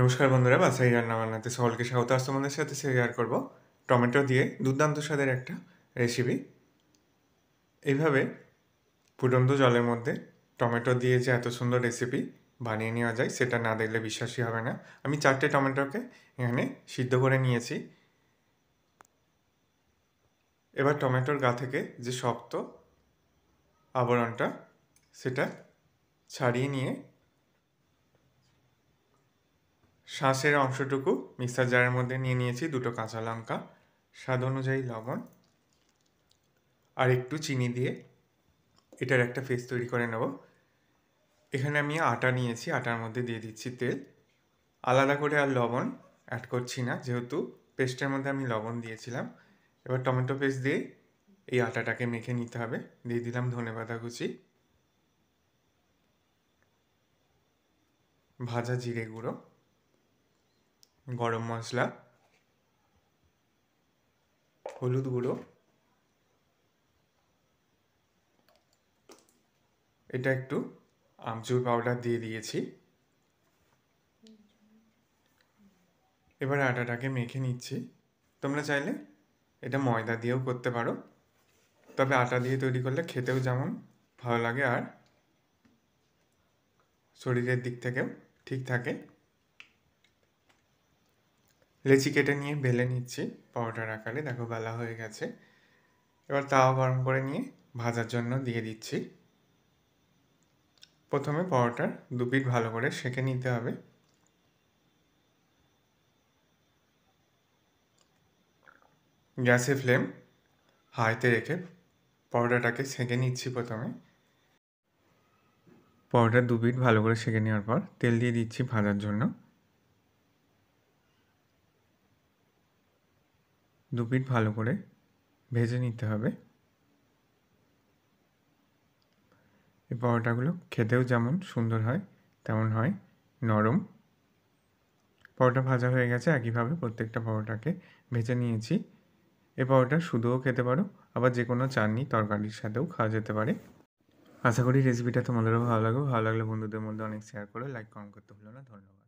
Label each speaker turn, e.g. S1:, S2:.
S1: নমস্কার বন্ধুরা বাসাই রান্নাবান্নাতে সকলকে স্বাগত আজ তোমাদের সাথে শেয়ার করব টমেটো দিয়ে দুর্দান্ত স্বাদের একটা রেসিপি এইভাবে ফুটন্ত জলের মধ্যে টমেটো দিয়ে যে এত সুন্দর রেসিপি বানিয়ে নেওয়া যায় সেটা না দেখলে বিশ্বাসই হবে না আমি চারটে টমেটোকে এখানে সিদ্ধ করে নিয়েছি এবার টমেটোর গা থেকে যে শক্ত আবরণটা সেটা ছাড়িয়ে নিয়ে শ্বাসের অংশটুকু মিক্সার জারের মধ্যে নিয়ে নিয়েছি দুটো কাঁচা লঙ্কা স্বাদ অনুযায়ী লবণ আর একটু চিনি দিয়ে এটার একটা ফেস তৈরি করে নেব এখানে আমি আটা নিয়েছি আটার মধ্যে দিয়ে দিচ্ছি তেল আলাদা করে আর লবণ অ্যাড করছি না যেহেতু পেস্টের মধ্যে আমি লবণ দিয়েছিলাম এবার টমেটো পেস্ট দিয়ে এই আটাটাকে মেখে নিতে হবে দিয়ে দিলাম ধনে পাতা কুচি ভাজা জিরে গুঁড়ো গরম মশলা হলুদ গুঁড়ো এটা একটু আমচুর পাউডার দিয়ে দিয়েছি এবার আটাটাকে মেখে নিচ্ছি তোমরা চাইলে এটা ময়দা দিয়েও করতে পারো তবে আটা দিয়ে তৈরি করলে খেতেও যেমন ভালো লাগে আর শরীরের দিক থেকেও ঠিক থাকে লেচি কেটে নিয়ে বেলে নিচ্ছি পরোটার আকারে দেখো বেলা হয়ে গেছে এবার তাও গরম করে নিয়ে ভাজার জন্য দিয়ে দিচ্ছি প্রথমে পরোটার দুপিট ভালো করে সেঁকে নিতে হবে গ্যাসে ফ্লেম হাইতে রেখে পরোটাটাকে সেঁকে নিচ্ছি প্রথমে পরোটার দুপিট ভালো করে সেঁকে নেওয়ার পর তেল দিয়ে দিচ্ছি ভাজার জন্য দু পিঠ ভালো করে ভেজে নিতে হবে এই পরোটাগুলো খেতেও যেমন সুন্দর হয় তেমন হয় নরম পরোটা ভাজা হয়ে গেছে একইভাবে প্রত্যেকটা পরোটাকে ভেজে নিয়েছি এ পরোটা শুধুও খেতে পারো আবার যে কোনো চাটনি তরকারির সাথেও খাওয়া যেতে পারে আশা করি রেসিপিটা তোমাদেরও ভালো লাগবে ভালো লাগলে বন্ধুদের মধ্যে অনেক শেয়ার করে লাইক কমেন্ট করতে হলো না ধন্যবাদ